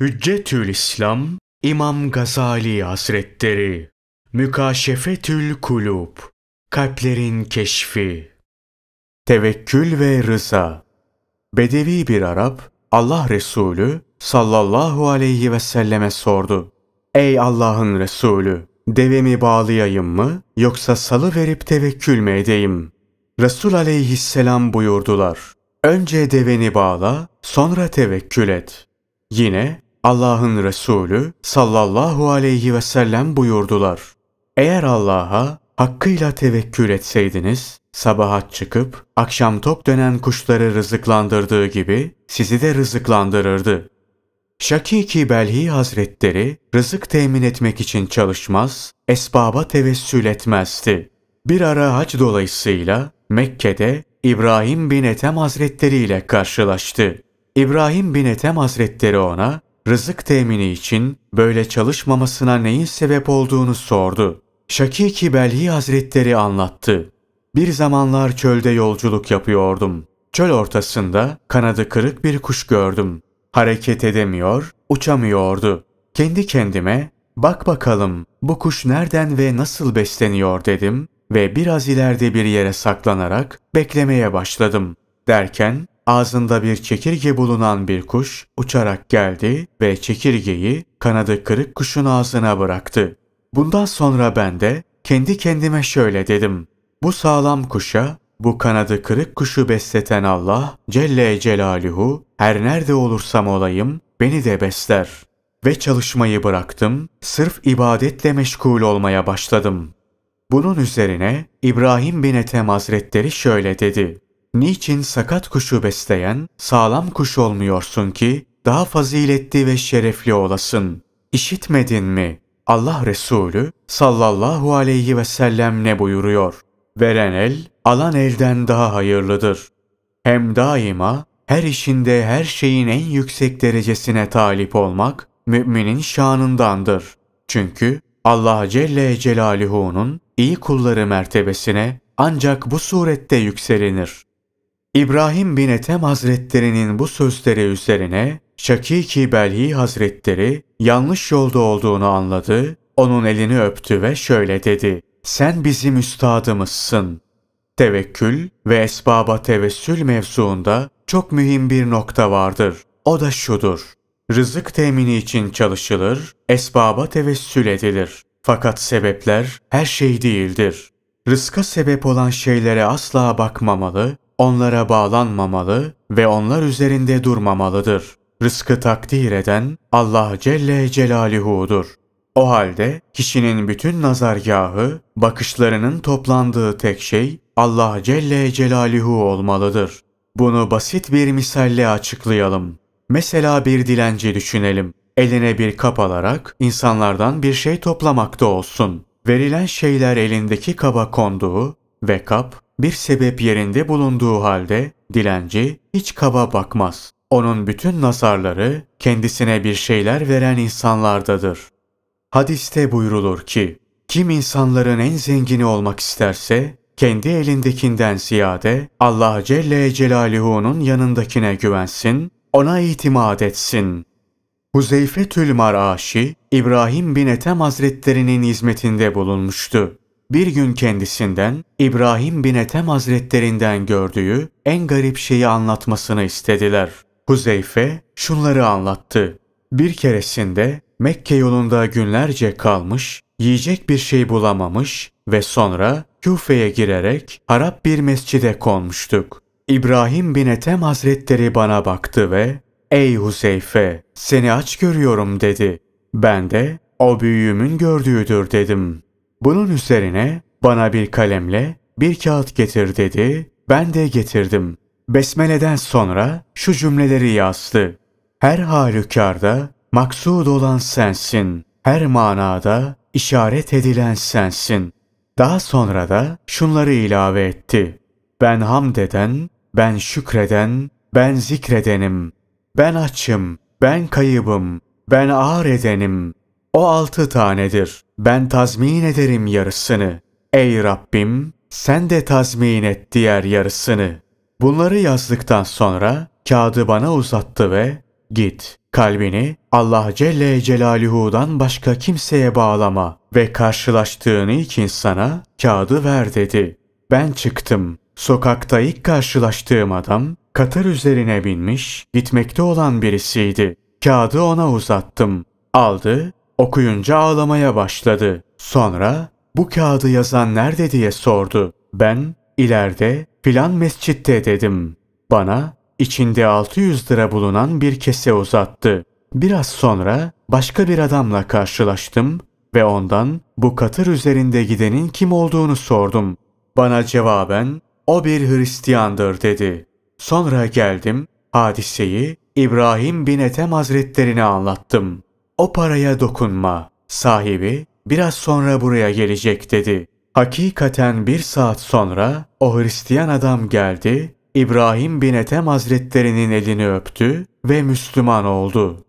Hüccetül İslam İmam Gazali Hazretleri Mükaşefetül Kulub Kalplerin Keşfi Tevekkül ve Rıza Bedevi bir Arap Allah Resulü sallallahu aleyhi ve selleme sordu. Ey Allah'ın Resulü! Devemi bağlayayım mı yoksa salı verip tevekkül mü edeyim? Resul aleyhisselam buyurdular. Önce deveni bağla, sonra tevekkül et. Yine Allah'ın Resulü sallallahu aleyhi ve sellem buyurdular. Eğer Allah'a hakkıyla tevekkül etseydiniz, sabahat çıkıp akşam tok dönen kuşları rızıklandırdığı gibi sizi de rızıklandırırdı. Şakiki Belhi Hazretleri rızık temin etmek için çalışmaz, esbaba tevessül etmezdi. Bir ara hac dolayısıyla Mekke'de İbrahim bin Ethem Hazretleri ile karşılaştı. İbrahim bin Ethem Hazretleri ona rızık temini için böyle çalışmamasına neyin sebep olduğunu sordu. Şakiki Belhi Hazretleri anlattı. Bir zamanlar çölde yolculuk yapıyordum. Çöl ortasında kanadı kırık bir kuş gördüm. Hareket edemiyor, uçamıyordu. Kendi kendime bak bakalım bu kuş nereden ve nasıl besleniyor dedim ve biraz ileride bir yere saklanarak beklemeye başladım. Derken Ağzında bir çekirge bulunan bir kuş uçarak geldi ve çekirgeyi kanadı kırık kuşun ağzına bıraktı. Bundan sonra ben de kendi kendime şöyle dedim. Bu sağlam kuşa, bu kanadı kırık kuşu besleten Allah Celle Celaluhu her nerede olursam olayım beni de besler. Ve çalışmayı bıraktım, sırf ibadetle meşgul olmaya başladım. Bunun üzerine İbrahim bin Ethem Hazretleri şöyle dedi. Niçin sakat kuşu besleyen sağlam kuş olmuyorsun ki daha faziletli ve şerefli olasın? İşitmedin mi? Allah Resulü sallallahu aleyhi ve sellem ne buyuruyor? Veren el, alan elden daha hayırlıdır. Hem daima her işinde her şeyin en yüksek derecesine talip olmak müminin şanındandır. Çünkü Allah Celle Celaluhu'nun iyi kulları mertebesine ancak bu surette yükselinir. İbrahim bin Ethem Hazretleri'nin bu sözleri üzerine Şakiki Belhi Hazretleri yanlış yolda olduğunu anladı, onun elini öptü ve şöyle dedi. Sen bizim üstadımızsın. Tevekkül ve esbaba tevessül mevzuunda çok mühim bir nokta vardır. O da şudur. Rızık temini için çalışılır, esbaba tevessül edilir. Fakat sebepler her şey değildir. Rızka sebep olan şeylere asla bakmamalı, onlara bağlanmamalı ve onlar üzerinde durmamalıdır. Rızkı takdir eden Allah Celle Celaluhu'dur. O halde kişinin bütün nazargahı, bakışlarının toplandığı tek şey Allah Celle Celaluhu olmalıdır. Bunu basit bir misalle açıklayalım. Mesela bir dilenci düşünelim. Eline bir kap alarak insanlardan bir şey toplamakta olsun. Verilen şeyler elindeki kaba konduğu ve kap bir sebep yerinde bulunduğu halde dilenci hiç kaba bakmaz. Onun bütün nazarları kendisine bir şeyler veren insanlardadır. Hadiste buyrulur ki, kim insanların en zengini olmak isterse, kendi elindekinden ziyade Allah Celle Celaluhu'nun yanındakine güvensin, ona itimat etsin. Huzeyfe Tülmar Aşi İbrahim bin Ethem Hazretlerinin hizmetinde bulunmuştu. Bir gün kendisinden İbrahim bin Ethem hazretlerinden gördüğü en garip şeyi anlatmasını istediler. Huzeyfe şunları anlattı. Bir keresinde Mekke yolunda günlerce kalmış, yiyecek bir şey bulamamış ve sonra Küfe'ye girerek harap bir mescide konmuştuk. İbrahim bin Ethem hazretleri bana baktı ve ''Ey Huzeyfe, seni aç görüyorum.'' dedi. Ben de ''O büyüğümün gördüğüdür.'' dedim. Bunun üzerine bana bir kalemle bir kağıt getir dedi, ben de getirdim. Besmele'den sonra şu cümleleri yazdı. Her halükarda maksud olan sensin, her manada işaret edilen sensin. Daha sonra da şunları ilave etti. Ben hamd eden, ben şükreden, ben zikredenim. Ben açım, ben kayıbım, ben ağır edenim. O altı tanedir. Ben tazmin ederim yarısını. Ey Rabbim, sen de tazmin et diğer yarısını. Bunları yazdıktan sonra kağıdı bana uzattı ve git kalbini Allah Celle Celaluhu'dan başka kimseye bağlama ve karşılaştığın ilk insana kağıdı ver dedi. Ben çıktım. Sokakta ilk karşılaştığım adam katır üzerine binmiş gitmekte olan birisiydi. Kağıdı ona uzattım. Aldı Okuyunca ağlamaya başladı. Sonra bu kağıdı yazan nerede diye sordu. Ben ileride filan mescitte dedim. Bana içinde 600 lira bulunan bir kese uzattı. Biraz sonra başka bir adamla karşılaştım ve ondan bu katır üzerinde gidenin kim olduğunu sordum. Bana cevaben o bir Hristiyandır dedi. Sonra geldim hadiseyi İbrahim bin Ethem Hazretlerine anlattım. O paraya dokunma. Sahibi biraz sonra buraya gelecek dedi. Hakikaten bir saat sonra o Hristiyan adam geldi, İbrahim bin Ethem Hazretlerinin elini öptü ve Müslüman oldu.